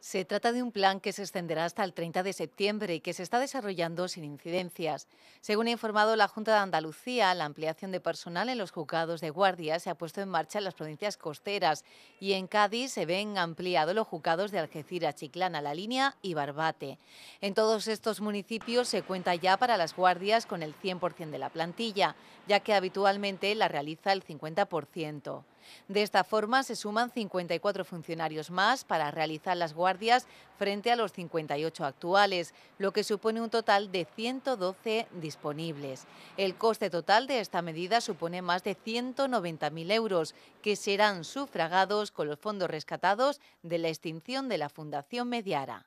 Se trata de un plan que se extenderá hasta el 30 de septiembre y que se está desarrollando sin incidencias. Según ha informado la Junta de Andalucía, la ampliación de personal en los juzgados de guardia se ha puesto en marcha en las provincias costeras y en Cádiz se ven ampliados los juzgados de Algeciras, Chiclana, La Línea y Barbate. En todos estos municipios se cuenta ya para las guardias con el 100% de la plantilla, ya que habitualmente la realiza el 50%. De esta forma se suman 54 funcionarios más para realizar las guardias frente a los 58 actuales, lo que supone un total de 112 disponibles. El coste total de esta medida supone más de 190.000 euros, que serán sufragados con los fondos rescatados de la extinción de la Fundación Mediara.